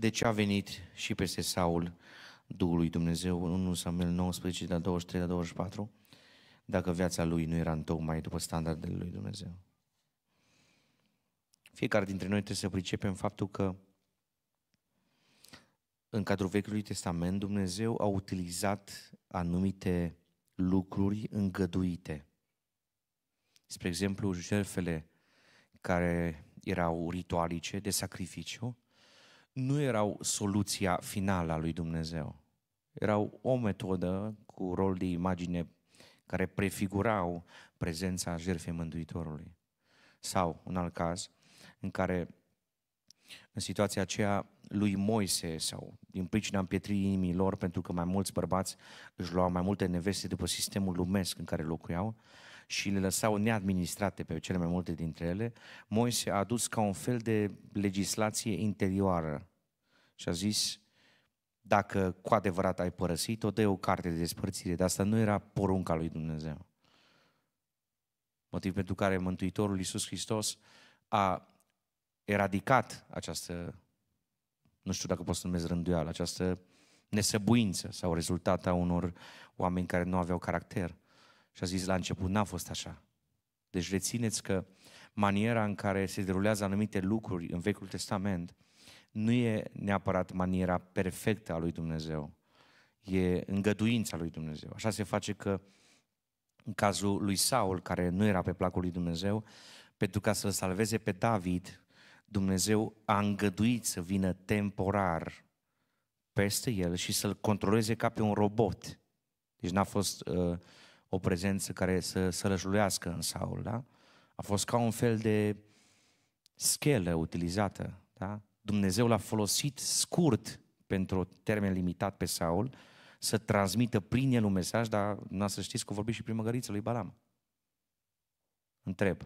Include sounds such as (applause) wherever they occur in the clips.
de ce a venit și peste Saul Duhul lui Dumnezeu, 1 Samuel 19, de la 23 la 24, dacă viața lui nu era întocmai după standardele lui Dumnezeu. Fiecare dintre noi trebuie să pricepem faptul că în cadrul Vechiului Testament Dumnezeu a utilizat anumite lucruri îngăduite. Spre exemplu, jertfele care erau ritualice de sacrificiu nu erau soluția finală a lui Dumnezeu. Erau o metodă cu rol de imagine care prefigurau prezența jertfei Mântuitorului. Sau, în alt caz, în care în situația aceea lui Moise sau din pricina împietririi inimii lor, pentru că mai mulți bărbați își luau mai multe neveste după sistemul lumesc în care locuiau și le lăsau neadministrate pe cele mai multe dintre ele, Moise a adus ca un fel de legislație interioară și a zis, dacă cu adevărat ai părăsit-o, dă o carte de despărțire, dar asta nu era porunca lui Dumnezeu. Motiv pentru care Mântuitorul Iisus Hristos a eradicat această, nu știu dacă pot să numesc rânduială, această nesăbuință sau rezultat a unor oameni care nu aveau caracter. Și a zis la început, n-a fost așa. Deci rețineți că maniera în care se derulează anumite lucruri în Vechiul Testament – nu e neapărat maniera perfectă a lui Dumnezeu, e îngăduința lui Dumnezeu. Așa se face că în cazul lui Saul, care nu era pe placul lui Dumnezeu, pentru ca să-l salveze pe David, Dumnezeu a îngăduit să vină temporar peste el și să-l controleze ca pe un robot. Deci n-a fost uh, o prezență care să rășluiască în Saul, da? A fost ca un fel de schelă utilizată, da? Dumnezeu l-a folosit scurt pentru o termen limitat pe Saul, să transmită prin el un mesaj, dar nu să știți că vorbi și primăgărița lui Balam. Întreb,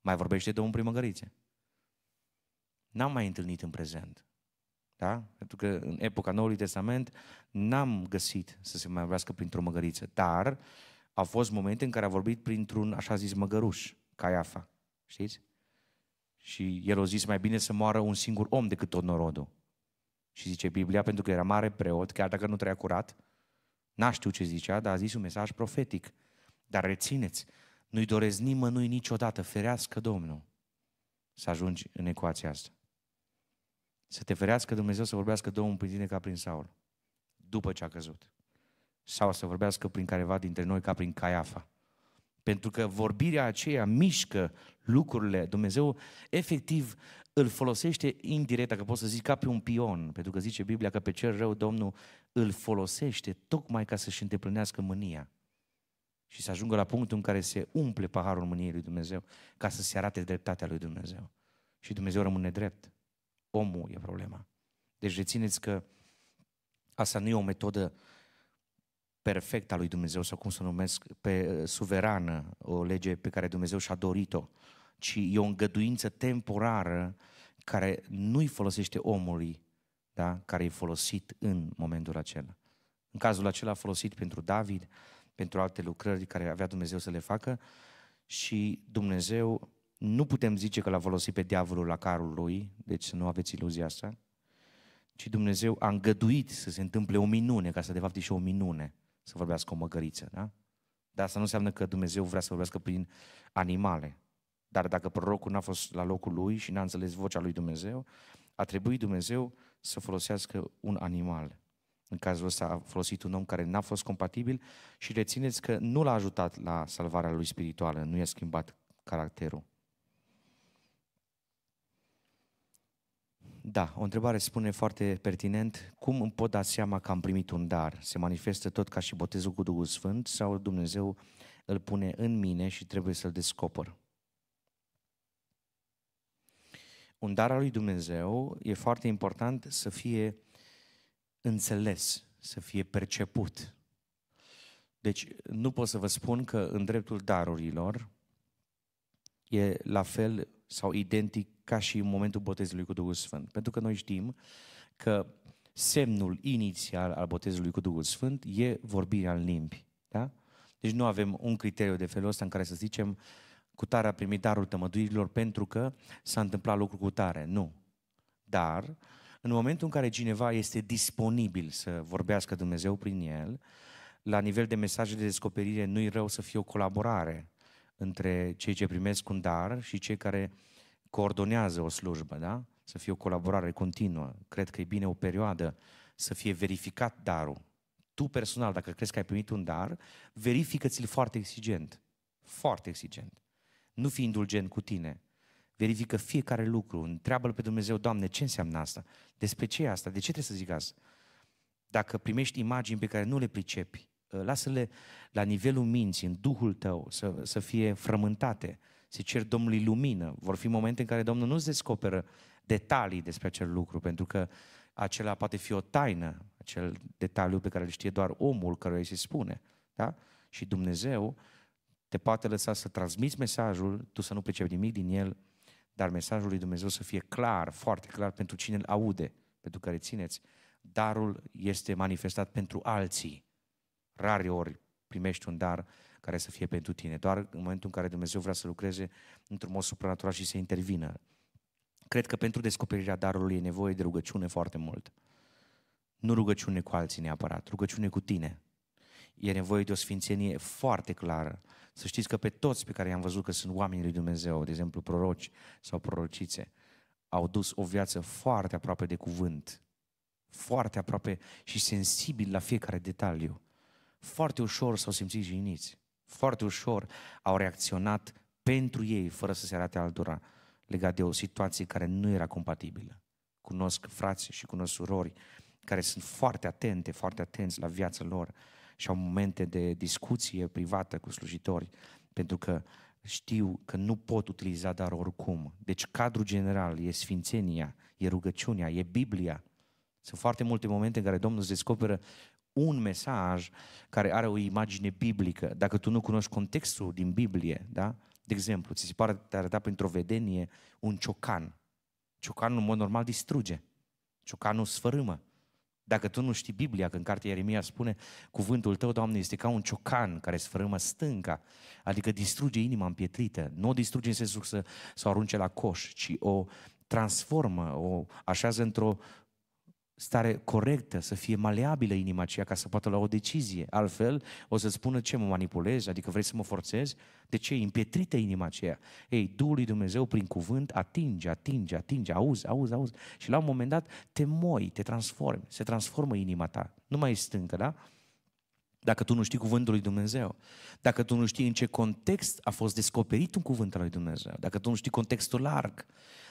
mai vorbește Domnul primăgărițe? N-am mai întâlnit în prezent. Da? Pentru că în epoca Noului Testament n-am găsit să se mai vorbească printr-o măgăriță, dar au fost momente în care a vorbit printr-un, așa zis, măgăruș, Caiafa. Știți? Și el a zis, mai bine să moară un singur om decât tot norodul. Și zice Biblia, pentru că era mare preot, chiar dacă nu trăia curat, n-a știut ce zicea, dar a zis un mesaj profetic. Dar rețineți, nu-i doresc nimănui niciodată, ferească Domnul, să ajungi în ecuația asta. Să te ferească Dumnezeu să vorbească Domnul prin tine ca prin Saul, după ce a căzut. Sau să vorbească prin careva dintre noi ca prin Caiafa. Pentru că vorbirea aceea mișcă lucrurile. Dumnezeu efectiv îl folosește indirect, dacă pot să zic, ca pe un pion, pentru că zice Biblia că pe cel rău Domnul îl folosește tocmai ca să-și îndeplinească mânia și să ajungă la punctul în care se umple paharul mâniei lui Dumnezeu ca să se arate dreptatea lui Dumnezeu. Și Dumnezeu rămâne drept. Omul e problema. Deci rețineți că asta nu e o metodă perfectă a lui Dumnezeu, sau cum să o numesc, pe eh, suverană, o lege pe care Dumnezeu și-a dorit-o, ci e o îngăduință temporară care nu-i folosește omului, da? care e folosit în momentul acela. În cazul acela folosit pentru David, pentru alte lucrări care avea Dumnezeu să le facă și Dumnezeu nu putem zice că l-a folosit pe diavolul la carul lui, deci să nu aveți iluzia asta, ci Dumnezeu a îngăduit să se întâmple o minune, ca să de fapt e și o minune, să vorbească o măgăriță, da? Dar asta nu înseamnă că Dumnezeu vrea să vorbească prin animale. Dar dacă prorocul n-a fost la locul lui și n-a înțeles vocea lui Dumnezeu, a trebuit Dumnezeu să folosească un animal. În cazul ăsta a folosit un om care n-a fost compatibil și rețineți că nu l-a ajutat la salvarea lui spirituală, nu i-a schimbat caracterul. da, o întrebare spune foarte pertinent, cum îmi pot da seama că am primit un dar? Se manifestă tot ca și botezul cu Duhul Sfânt sau Dumnezeu îl pune în mine și trebuie să-l descoper? Un dar al lui Dumnezeu e foarte important să fie înțeles, să fie perceput. Deci nu pot să vă spun că în dreptul darurilor e la fel sau identic ca și în momentul botezului cu Duhul Sfânt. Pentru că noi știm că semnul inițial al botezului cu Duhul Sfânt e vorbirea în limbi. Da? Deci nu avem un criteriu de felul ăsta în care să zicem cu tare a primit darul tămăduirilor pentru că s-a întâmplat lucru cu tare. Nu. Dar, în momentul în care cineva este disponibil să vorbească Dumnezeu prin el, la nivel de mesaje de descoperire nu-i rău să fie o colaborare între cei ce primesc un dar și cei care uh, coordonează o slujbă, da? Să fie o colaborare continuă. Cred că e bine o perioadă să fie verificat darul. Tu personal, dacă crezi că ai primit un dar, verifică-ți-l foarte exigent. Foarte exigent. Nu fi indulgent cu tine. Verifică fiecare lucru. Întreabă-L pe Dumnezeu, Doamne, ce înseamnă asta? Despre ce e asta? De ce trebuie să zic asta? Dacă primești imagini pe care nu le pricepi, ă, lasă-le la nivelul minții, în duhul tău, să, să fie frământate se cer Domnului lumină. Vor fi momente în care Domnul nu-ți descoperă detalii despre acel lucru, pentru că acela poate fi o taină, acel detaliu pe care îl știe doar omul căruia îi se spune. Da? Și Dumnezeu te poate lăsa să transmiți mesajul, tu să nu pricepi nimic din el, dar mesajul lui Dumnezeu să fie clar, foarte clar pentru cine îl aude, pentru care țineți. Darul este manifestat pentru alții. Rare ori primești un dar care să fie pentru tine, doar în momentul în care Dumnezeu vrea să lucreze într-un mod supranatural și să intervină. Cred că pentru descoperirea darului e nevoie de rugăciune foarte mult. Nu rugăciune cu alții neapărat, rugăciune cu tine. E nevoie de o sfințenie foarte clară. Să știți că pe toți pe care i-am văzut că sunt oamenii lui Dumnezeu, de exemplu proroci sau prorocițe, au dus o viață foarte aproape de cuvânt, foarte aproape și sensibil la fiecare detaliu. Foarte ușor s-au simțit jiniți foarte ușor au reacționat pentru ei, fără să se arate altora, legat de o situație care nu era compatibilă. Cunosc frați și cunosc surori care sunt foarte atente, foarte atenți la viața lor și au momente de discuție privată cu slujitori, pentru că știu că nu pot utiliza dar oricum. Deci cadrul general e sfințenia, e rugăciunea, e Biblia. Sunt foarte multe momente în care Domnul îți descoperă un mesaj care are o imagine biblică. Dacă tu nu cunoști contextul din Biblie, da? De exemplu, ți se pare te arăta printr-o vedenie un ciocan. Ciocanul, în mod normal, distruge. Ciocanul sfărâmă. Dacă tu nu știi Biblia, când cartea Ieremia spune cuvântul tău, Doamne, este ca un ciocan care sfărâmă stânca, adică distruge inima împietrită. Nu o distruge în sensul să, să o arunce la coș, ci o transformă, o așează într-o stare corectă, să fie maleabilă inima aceea ca să poată lua o decizie. Altfel, o să-ți spună ce mă manipulezi, adică vrei să mă forțezi, de ce e împietrită inima aceea. Ei, Duhul lui Dumnezeu prin cuvânt atinge, atinge, atinge, auzi, auzi, auzi. Și la un moment dat te moi, te transformi, se transformă inima ta. Nu mai e stâncă, da? Dacă tu nu știi cuvântul lui Dumnezeu, dacă tu nu știi în ce context a fost descoperit un cuvânt al lui Dumnezeu, dacă tu nu știi contextul larg,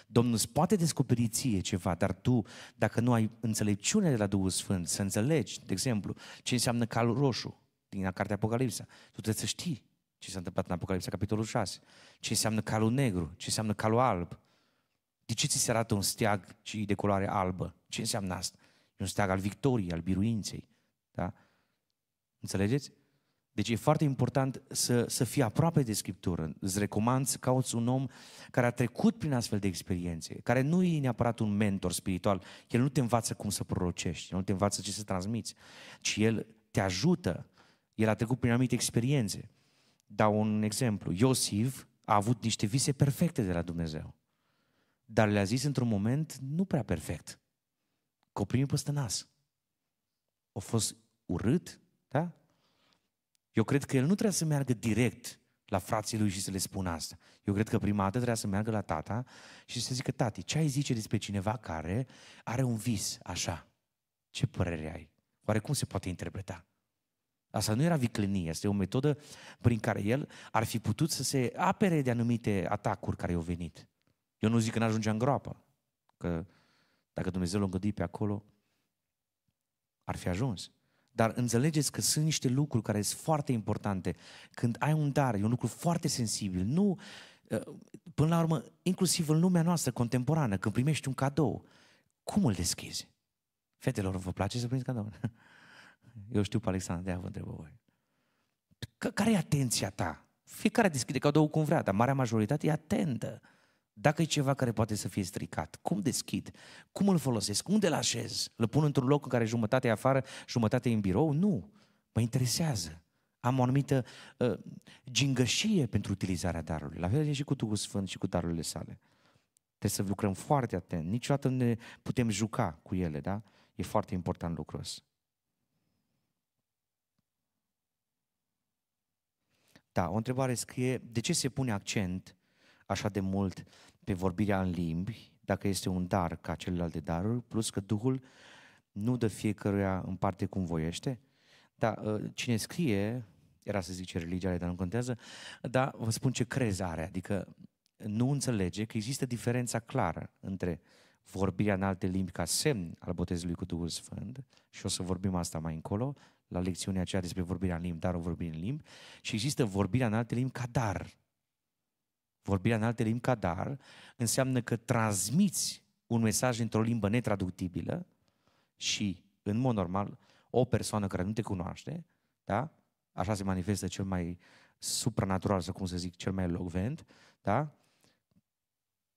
Domnul îți poate descoperi ție ceva, dar tu, dacă nu ai înțelepciune de la Duhul Sfânt, să înțelegi, de exemplu, ce înseamnă calul roșu din cartea Apocalipsa, tu trebuie să știi ce s-a întâmplat în Apocalipsa, capitolul 6, ce înseamnă calul negru, ce înseamnă calul alb, de ce ți se arată un steag și de culoare albă? Ce înseamnă asta? E un steag al victoriei, al biruinței. Da? Înțelegeți? Deci e foarte important să, să fii aproape de Scriptură. Îți recomand să cauți un om care a trecut prin astfel de experiențe, care nu e neapărat un mentor spiritual. El nu te învață cum să prorocești, nu te învață ce să transmiți, ci el te ajută. El a trecut prin anumite experiențe. Dau un exemplu. Iosif a avut niște vise perfecte de la Dumnezeu, dar le-a zis într-un moment nu prea perfect. Că o primi peste nas. A fost urât, da? Eu cred că el nu trebuie să meargă direct la frații lui și să le spună asta. Eu cred că prima dată trebuie să meargă la tata și să zică, tati, ce ai zice despre cineva care are un vis așa? Ce părere ai? Oare cum se poate interpreta? Asta nu era viclenie, este o metodă prin care el ar fi putut să se apere de anumite atacuri care au venit. Eu nu zic că n-ajungea în groapă, că dacă Dumnezeu l-a îngăduit pe acolo, ar fi ajuns. Dar înțelegeți că sunt niște lucruri care sunt foarte importante. Când ai un dar, e un lucru foarte sensibil. Nu, ă, până la urmă, inclusiv în lumea noastră contemporană, când primești un cadou, cum îl deschizi? Fetelor, vă place să primiți cadou? (laughs) Eu știu pe Alexandra, de-aia vă întreb voi. Care e atenția ta? Fiecare deschide cadou cum vrea, dar marea majoritate e atentă. Dacă e ceva care poate să fie stricat, cum deschid? Cum îl folosesc? Unde îl așez? Îl pun într-un loc în care jumătate e afară, jumătate e în birou? Nu. Mă interesează. Am o anumită uh, gingășie pentru utilizarea darului. La fel e și cu Duhul Sfânt și cu darurile sale. Trebuie să lucrăm foarte atent. Niciodată nu ne putem juca cu ele, da? E foarte important lucrul ăsta. Da, o întrebare scrie, de ce se pune accent așa de mult pe vorbirea în limbi, dacă este un dar ca de daruri, plus că Duhul nu dă fiecăruia în parte cum voiește, dar uh, cine scrie, era să zice religia, dar nu contează, dar vă spun ce crez are, adică nu înțelege că există diferența clară între vorbirea în alte limbi ca semn al botezului cu Duhul Sfânt și o să vorbim asta mai încolo, la lecțiunea aceea despre vorbirea în limbi, dar o vorbire în limbi, și există vorbirea în alte limbi ca dar vorbirea în alte limbi ca dar, înseamnă că transmiți un mesaj într-o limbă netraductibilă și, în mod normal, o persoană care nu te cunoaște, da? așa se manifestă cel mai supranatural, sau cum să zic, cel mai elogvent, da?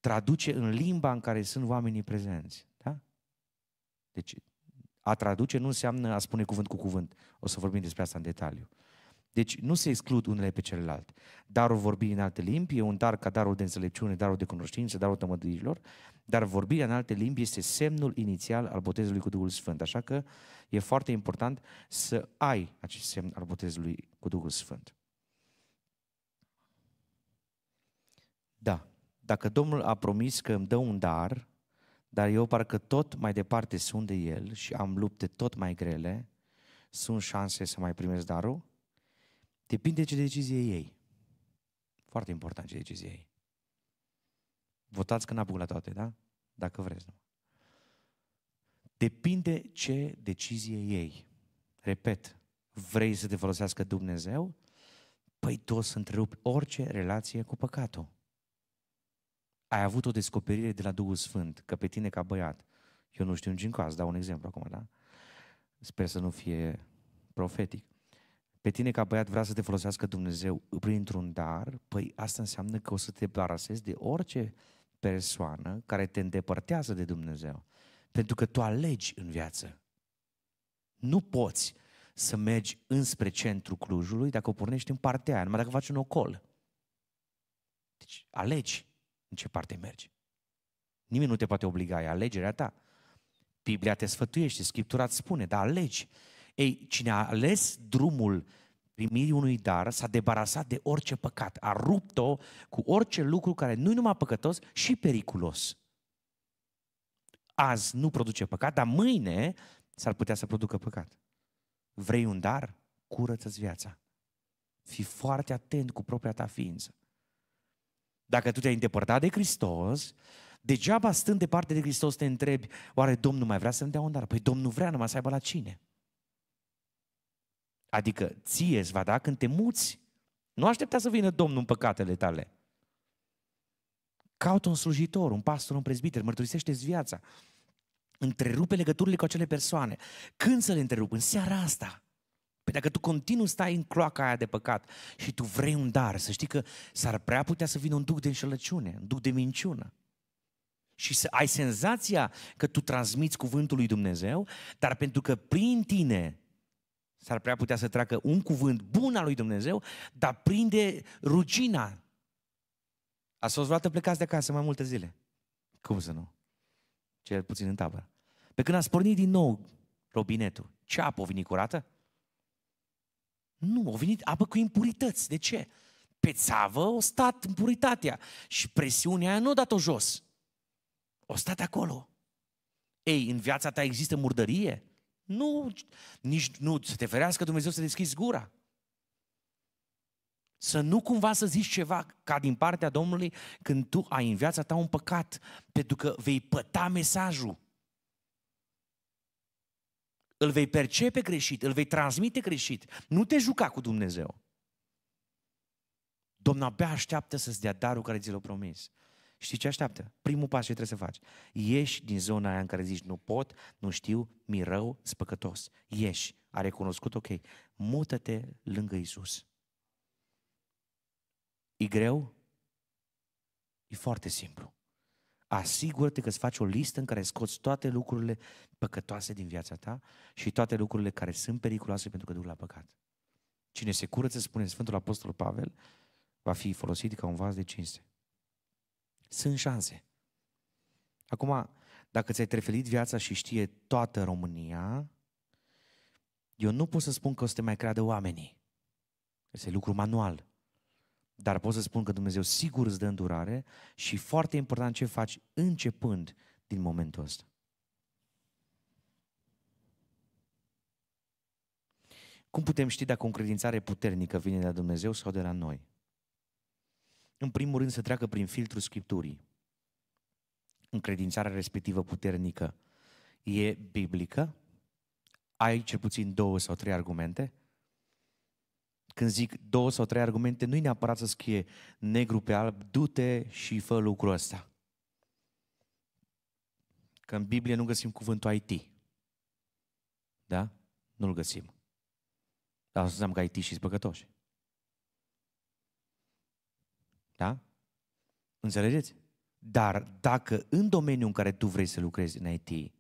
traduce în limba în care sunt oamenii prezenți. Da? Deci, a traduce nu înseamnă a spune cuvânt cu cuvânt. O să vorbim despre asta în detaliu. Deci nu se exclud unele pe celelalte. Darul vorbi în alte limbi e un dar ca darul de înțelepciune, darul de cunoștință, darul tămăduirilor, dar vorbirea în alte limbi este semnul inițial al botezului cu Duhul Sfânt. Așa că e foarte important să ai acest semn al botezului cu Duhul Sfânt. Da, dacă Domnul a promis că îmi dă un dar, dar eu parcă tot mai departe sunt de El și am lupte tot mai grele, sunt șanse să mai primesc darul? Depinde ce decizie ei. Foarte important ce decizie ei. Votați că n-a la toate, da? Dacă vreți. Nu. Depinde ce decizie ei. Repet, vrei să te folosească Dumnezeu? Păi tu o să întrerupi orice relație cu păcatul. Ai avut o descoperire de la Duhul Sfânt, că pe tine ca băiat, eu nu știu în caz, dau un exemplu acum, da? Sper să nu fie profetic pe tine ca băiat vrea să te folosească Dumnezeu printr-un dar, păi asta înseamnă că o să te barasezi de orice persoană care te îndepărtează de Dumnezeu. Pentru că tu alegi în viață. Nu poți să mergi înspre centrul Clujului dacă o pornești în partea aia, numai dacă faci un ocol. Deci alegi în ce parte mergi. Nimeni nu te poate obliga, e alegerea ta. Biblia te sfătuiește, Scriptura îți spune, dar alegi ei, cine a ales drumul primirii unui dar, s-a debarasat de orice păcat, a rupt-o cu orice lucru care nu-i numai păcătos și periculos. Azi nu produce păcat, dar mâine s-ar putea să producă păcat. Vrei un dar? Curăță-ți viața. Fii foarte atent cu propria ta ființă. Dacă tu te-ai îndepărtat de Hristos, degeaba stând departe de Hristos te întrebi, oare Domnul mai vrea să-mi dea un dar? Păi Domnul vrea numai să aibă la cine. Adică ție îți va da când te muți. Nu aștepta să vină Domnul în păcatele tale. Caută un slujitor, un pastor, un prezbiter, mărturisește-ți viața. Întrerupe legăturile cu acele persoane. Când să le întrerup? În seara asta. Păi dacă tu continui stai în cloaca aia de păcat și tu vrei un dar, să știi că s-ar prea putea să vină un duc de înșelăciune, un duc de minciună. Și să ai senzația că tu transmiți cuvântul lui Dumnezeu, dar pentru că prin tine S-ar prea putea să treacă un cuvânt bun al lui Dumnezeu, dar prinde rugina. Ați fost vreodată plecați de acasă mai multe zile? Cum să nu? Cel puțin în tabără. Pe când a pornit din nou robinetul, ce apă a venit curată? Nu, a venit apă cu impurități. De ce? Pe țavă o stat impuritatea și presiunea aia nu a dat-o jos. O stat acolo. Ei, în viața ta există murdărie? Nu, nici nu, să te ferească Dumnezeu să deschizi gura. Să nu cumva să zici ceva ca din partea Domnului când tu ai în viața ta un păcat, pentru că vei păta mesajul. Îl vei percepe greșit, îl vei transmite greșit. Nu te juca cu Dumnezeu. Domnul abia așteaptă să-ți dea darul care ți l-a promis. Știi ce așteaptă? Primul pas ce trebuie să faci. Ieși din zona aia în care zici nu pot, nu știu, mi rău, spăcătos. Ieși. A recunoscut, ok. Mută-te lângă Isus. E greu? E foarte simplu. Asigură-te că îți faci o listă în care scoți toate lucrurile păcătoase din viața ta și toate lucrurile care sunt periculoase pentru că duc la păcat. Cine se curăță, spune Sfântul Apostol Pavel, va fi folosit ca un vas de cinste sunt șanse. Acum, dacă ți-ai trefelit viața și știe toată România, eu nu pot să spun că o să te mai creadă oamenii. Este lucru manual. Dar pot să spun că Dumnezeu sigur îți dă îndurare și foarte important ce faci începând din momentul ăsta. Cum putem ști dacă o credințare puternică vine de la Dumnezeu sau de la noi? în primul rând să treacă prin filtrul Scripturii. Încredințarea respectivă puternică e biblică? Ai cel puțin două sau trei argumente? Când zic două sau trei argumente, nu-i neapărat să scrie negru pe alb, du-te și fă lucrul ăsta. Că în Biblie nu găsim cuvântul IT. Da? Nu-l găsim. Dar să zicem că IT și păcătoși. Da? Înțelegeți? Dar dacă în domeniul în care tu vrei să lucrezi în IT,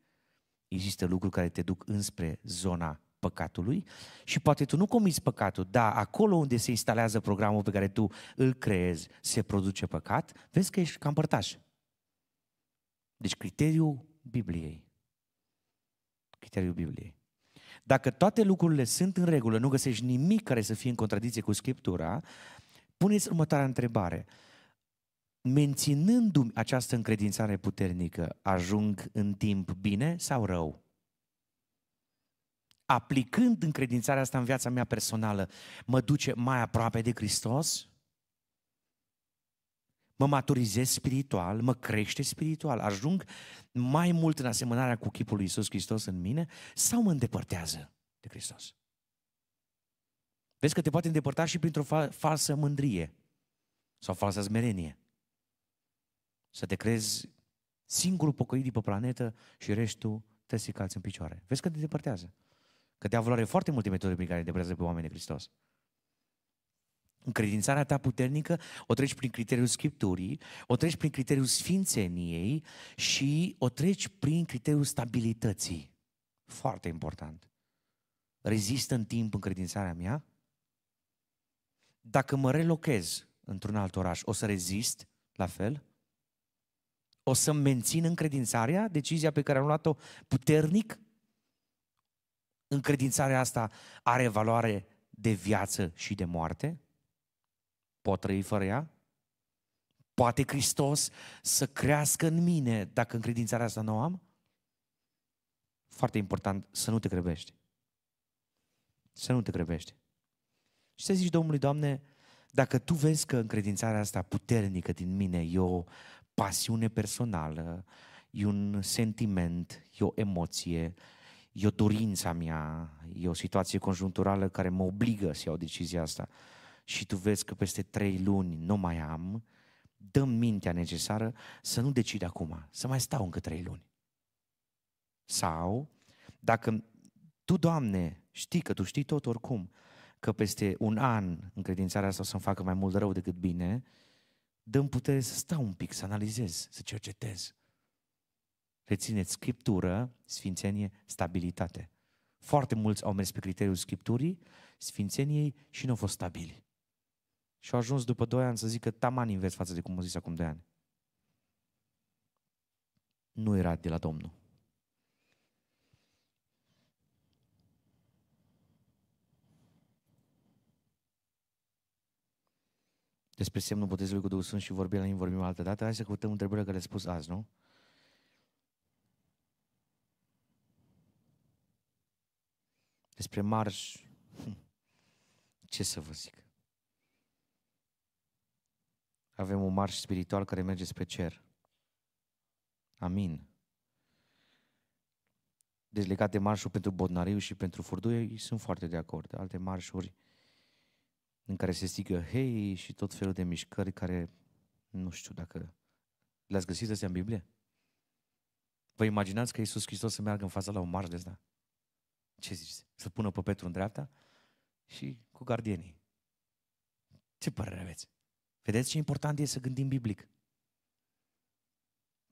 există lucruri care te duc înspre zona păcatului și poate tu nu comiți păcatul, dar acolo unde se instalează programul pe care tu îl creezi se produce păcat, vezi că ești cam părtaș. Deci criteriul Bibliei. Criteriul Bibliei. Dacă toate lucrurile sunt în regulă, nu găsești nimic care să fie în contradicție cu Scriptura, puneți următoarea întrebare. Menținându-mi această încredințare puternică, ajung în timp bine sau rău? Aplicând încredințarea asta în viața mea personală, mă duce mai aproape de Hristos? Mă maturizez spiritual, mă crește spiritual, ajung mai mult în asemănarea cu chipul lui Iisus Hristos în mine sau mă îndepărtează de Hristos? Vezi că te poate îndepărta și printr-o fa- falsă mândrie sau falsă zmerenie. Să te crezi singurul pocăit de pe planetă și restul tăsi calți în picioare. Vezi că te depărtează. Că diavolul valoare foarte multe metode prin care depărtează pe oamenii de Hristos. Încredințarea ta puternică o treci prin criteriul Scripturii, o treci prin criteriul Sfințeniei și o treci prin criteriul stabilității. Foarte important. Rezistă în timp încredințarea mea? Dacă mă relochez într-un alt oraș, o să rezist la fel? O să mențin încredințarea, decizia pe care am luat-o puternic? Încredințarea asta are valoare de viață și de moarte? Pot trăi fără ea? Poate Hristos să crească în mine dacă încredințarea asta nu o am? Foarte important să nu te grăbești. Să nu te grăbești. Și să zici Domnului, Doamne, dacă Tu vezi că încredințarea asta puternică din mine e o pasiune personală, e un sentiment, e o emoție, e o dorința mea, e o situație conjuncturală care mă obligă să iau decizia asta și tu vezi că peste trei luni nu mai am, dăm mintea necesară să nu decid acum, să mai stau încă trei luni. Sau, dacă tu, Doamne, știi că tu știi tot oricum, că peste un an încredințarea asta o să-mi facă mai mult rău decât bine, dăm putere să stau un pic, să analizez, să cercetez. Rețineți Scriptură, Sfințenie, stabilitate. Foarte mulți au mers pe criteriul Scripturii, Sfințeniei și nu au fost stabili. Și au ajuns după 2 ani să zică taman invers față de cum au zis acum 2 ani. Nu era de la Domnul. despre semnul botezului cu Duhul Sfânt și vorbim la vorbim altă dată. Hai să căutăm întrebările care le-a spus azi, nu? Despre marș, hm, ce să vă zic? Avem un marș spiritual care merge spre cer. Amin. Deci legate de marșul pentru Bodnariu și pentru Furduie, sunt foarte de acord. Alte marșuri în care se strigă hei și tot felul de mișcări care nu știu dacă le-ați găsit astea în Biblie. Vă imaginați că Iisus Hristos să meargă în fața la un marș de asta? Ce zici? Să pună pe Petru în dreapta și cu gardienii. Ce părere aveți? Vedeți ce important e să gândim biblic.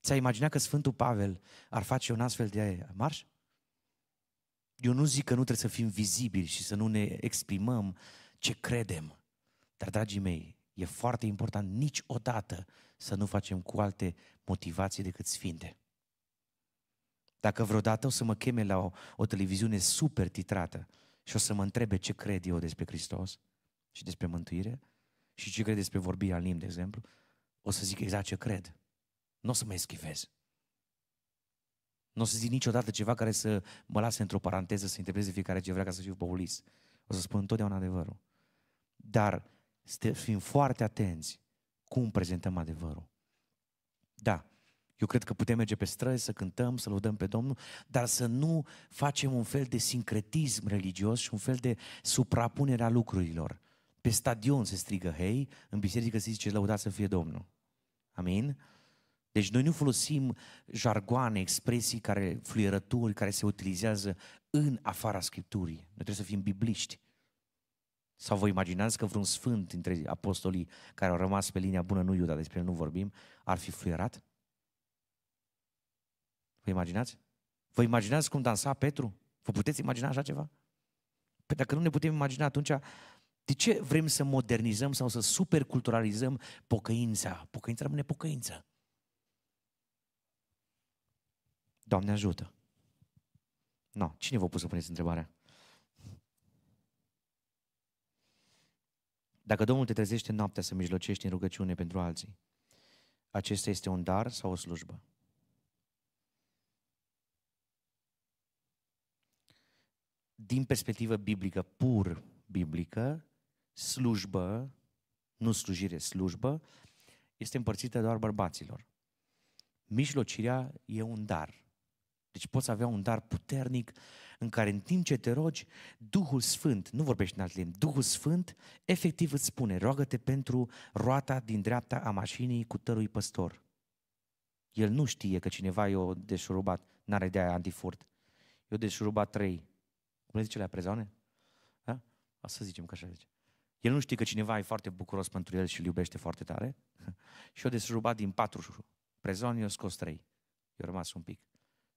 Ți-ai imaginat că Sfântul Pavel ar face un astfel de marș? Eu nu zic că nu trebuie să fim vizibili și să nu ne exprimăm ce credem. Dar, dragii mei, e foarte important niciodată să nu facem cu alte motivații decât sfinte. Dacă vreodată o să mă cheme la o, o televiziune super titrată și o să mă întrebe ce cred eu despre Hristos și despre mântuire și ce cred despre vorbirea în limbi, de exemplu, o să zic exact ce cred. Nu o să mă eschivez. Nu o să zic niciodată ceva care să mă lase într-o paranteză, să interpreteze fiecare ce vrea ca să fiu populist. O să spun întotdeauna adevărul. Dar fim foarte atenți cum prezentăm adevărul. Da, eu cred că putem merge pe străzi, să cântăm, să lăudăm pe Domnul, dar să nu facem un fel de sincretism religios și un fel de suprapunere a lucrurilor. Pe stadion se strigă hei, în biserică se zice lăudat să fie Domnul. Amin? Deci noi nu folosim jargoane, expresii, care, fluierături care se utilizează în afara Scripturii. Noi trebuie să fim bibliști. Sau vă imaginați că vreun sfânt dintre apostolii care au rămas pe linia bună, nu Iuda, despre el nu vorbim, ar fi fluierat? Vă imaginați? Vă imaginați cum dansa Petru? Vă puteți imagina așa ceva? Păi dacă nu ne putem imagina, atunci de ce vrem să modernizăm sau să superculturalizăm pocăința? Pocăința rămâne pocăință. Doamne ajută! No, cine v-a pus să puneți întrebarea? Dacă Domnul te trezește noaptea să mijlocești în rugăciune pentru alții, acesta este un dar sau o slujbă? Din perspectivă biblică, pur biblică, slujbă, nu slujire, slujbă, este împărțită doar bărbaților. Mijlocirea e un dar. Deci poți avea un dar puternic în care în timp ce te rogi, Duhul Sfânt, nu vorbești în alt limbi, Duhul Sfânt efectiv îți spune, roagă-te pentru roata din dreapta a mașinii cu tărui păstor. El nu știe că cineva i-o deșurubat, n-are de aia antifurt. Eu deșurubat trei. Cum le zice la prezoane? Da? O să zicem că așa zice. El nu știe că cineva e foarte bucuros pentru el și îl iubește foarte tare. (laughs) și eu deșurubat din patru prezoane, eu scos trei. Eu rămas un pic.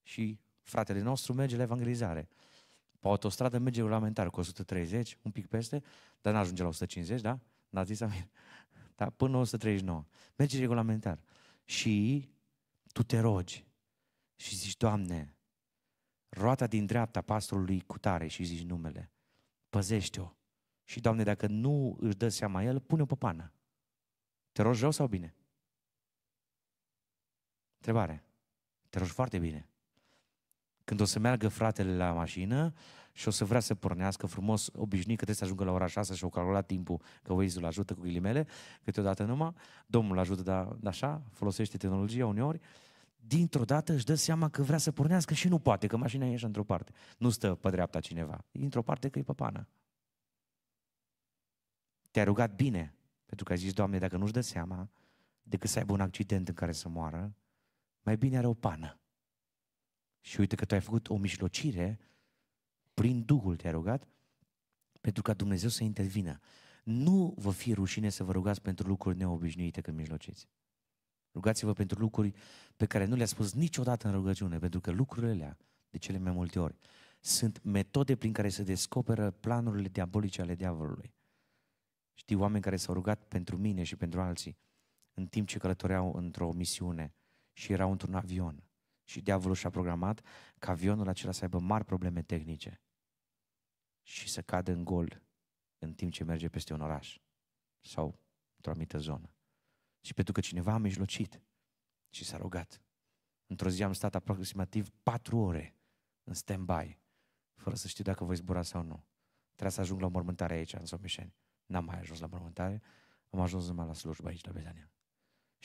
Și fratele nostru merge la evangelizare. Pe autostradă merge regulamentar cu 130, un pic peste, dar nu ajunge la 150, da? N-a zis Amir? (laughs) Da? Până la 139. Merge regulamentar. Și tu te rogi și zici, Doamne, roata din dreapta pastorului cu tare și zici numele, păzește-o. Și, Doamne, dacă nu își dă seama el, pune-o pe pană. Te rogi rău sau bine? Întrebare. Te rogi foarte bine. Când o să meargă fratele la mașină și o să vrea să pornească frumos, obișnuit că trebuie să ajungă la ora 6 și o calculat timpul că waze ajută cu ghilimele, câteodată numai, Domnul ajută, dar da așa, folosește tehnologia uneori, dintr-o dată își dă seama că vrea să pornească și nu poate, că mașina e într-o parte. Nu stă pe dreapta cineva, e într-o parte că e pe pană. te a rugat bine, pentru că ai zis, Doamne, dacă nu-și dă seama, decât să aibă un accident în care să moară, mai bine are o pană. Și uite că tu ai făcut o mijlocire prin Duhul te-a rugat pentru ca Dumnezeu să intervină. Nu vă fie rușine să vă rugați pentru lucruri neobișnuite când mijlociți. Rugați-vă pentru lucruri pe care nu le-a spus niciodată în rugăciune, pentru că lucrurile alea, de cele mai multe ori, sunt metode prin care se descoperă planurile diabolice ale diavolului. Știu oameni care s-au rugat pentru mine și pentru alții, în timp ce călătoreau într-o misiune și erau într-un avion și diavolul și-a programat ca avionul acela să aibă mari probleme tehnice și să cadă în gol în timp ce merge peste un oraș sau într-o anumită zonă. Și pentru că cineva a mijlocit și s-a rugat. Într-o zi am stat aproximativ patru ore în stand-by, fără să știu dacă voi zbura sau nu. Trebuia să ajung la mormântare aici, în Somișeni. N-am mai ajuns la mormântare, am ajuns numai la slujba aici, la Betania.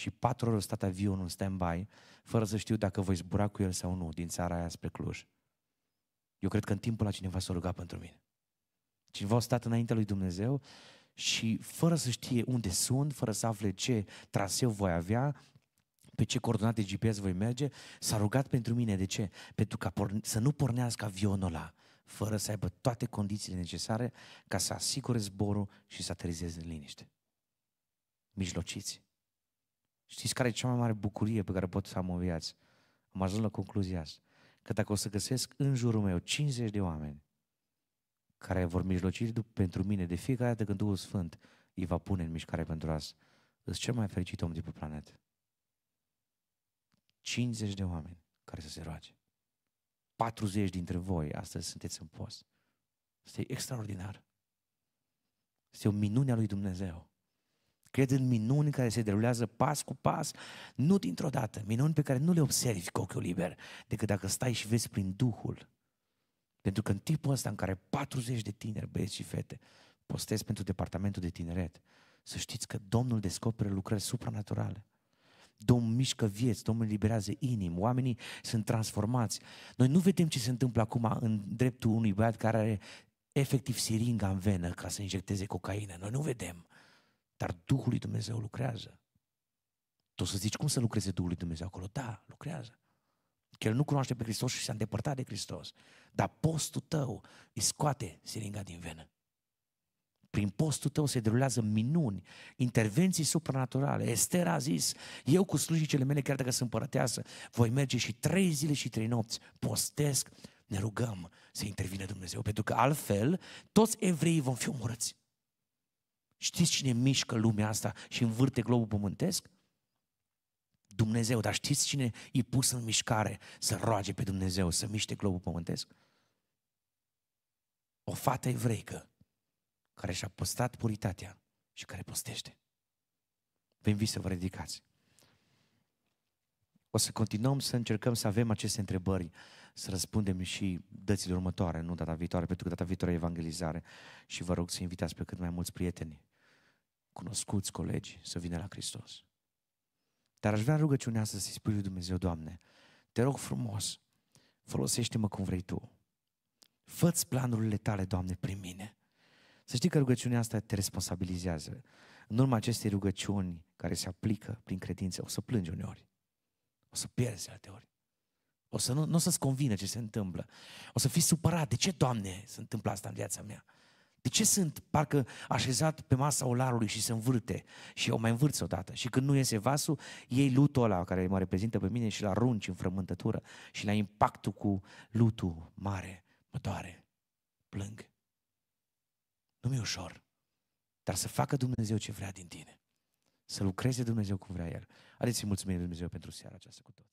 Și patru ori a stat avionul în stand-by, fără să știu dacă voi zbura cu el sau nu, din țara aia spre Cluj. Eu cred că în timpul la cineva s-a rugat pentru mine. Cineva a stat înaintea lui Dumnezeu și fără să știe unde sunt, fără să afle ce traseu voi avea, pe ce coordonate GPS voi merge, s-a rugat pentru mine. De ce? Pentru ca porne- să nu pornească avionul ăla fără să aibă toate condițiile necesare ca să asigure zborul și să aterizeze în liniște. Mijlociți. Știți care e cea mai mare bucurie pe care pot să am în viață? Am ajuns la concluzia asta. Că dacă o să găsesc în jurul meu 50 de oameni care vor mijloci pentru mine de fiecare dată când Duhul Sfânt îi va pune în mișcare pentru asta, sunt cel mai fericit om de pe planetă. 50 de oameni care să se roage. 40 dintre voi astăzi sunteți în post. Este extraordinar. Este o minune a lui Dumnezeu. Cred în minuni care se derulează pas cu pas, nu dintr-o dată, minuni pe care nu le observi cu ochiul liber, decât dacă stai și vezi prin Duhul. Pentru că în tipul ăsta în care 40 de tineri, băieți și fete, postez pentru departamentul de tineret, să știți că Domnul descoperă lucrări supranaturale. Domnul mișcă vieți, Domnul liberează inimi, oamenii sunt transformați. Noi nu vedem ce se întâmplă acum în dreptul unui băiat care are efectiv siringa în venă ca să injecteze cocaină. Noi nu vedem. Dar Duhul lui Dumnezeu lucrează. Tu o să zici, cum să lucreze Duhul lui Dumnezeu acolo? Da, lucrează. Că el nu cunoaște pe Hristos și s-a îndepărtat de Hristos. Dar postul tău îi scoate siringa din venă. Prin postul tău se derulează minuni, intervenții supranaturale. Ester a zis, eu cu slujicele mele, chiar dacă sunt părăteasă, voi merge și trei zile și trei nopți, postesc, ne rugăm să intervine Dumnezeu, pentru că altfel toți evreii vom fi omorâți. Știți cine mișcă lumea asta și învârte globul pământesc? Dumnezeu, dar știți cine e pus în mișcare să roage pe Dumnezeu, să miște globul pământesc? O fată evreică care și-a păstrat puritatea și care postește. Vă invit să vă ridicați. O să continuăm să încercăm să avem aceste întrebări, să răspundem și dățile următoare, nu data viitoare, pentru că data viitoare e evangelizare. Și vă rog să invitați pe cât mai mulți prieteni cunoscuți colegi să vină la Hristos. Dar aș vrea rugăciunea asta să-i spui lui Dumnezeu, Doamne, te rog frumos, folosește-mă cum vrei Tu. Fă-ți planurile tale, Doamne, prin mine. Să știi că rugăciunea asta te responsabilizează. În urma acestei rugăciuni care se aplică prin credință, o să plângi uneori. O să pierzi alteori. O să nu, nu o să-ți convină ce se întâmplă. O să fii supărat. De ce, Doamne, se întâmplă asta în viața mea? De ce sunt parcă așezat pe masa olarului și se învârte? Și o mai învârți odată. Și când nu iese vasul, iei lutul ăla care mă reprezintă pe mine și la arunci în frământătură. Și la impactul cu lutul mare, mă doare, plâng. Nu mi-e ușor, dar să facă Dumnezeu ce vrea din tine. Să lucreze Dumnezeu cum vrea El. Haideți să-i mulțumim Dumnezeu pentru seara aceasta cu toți.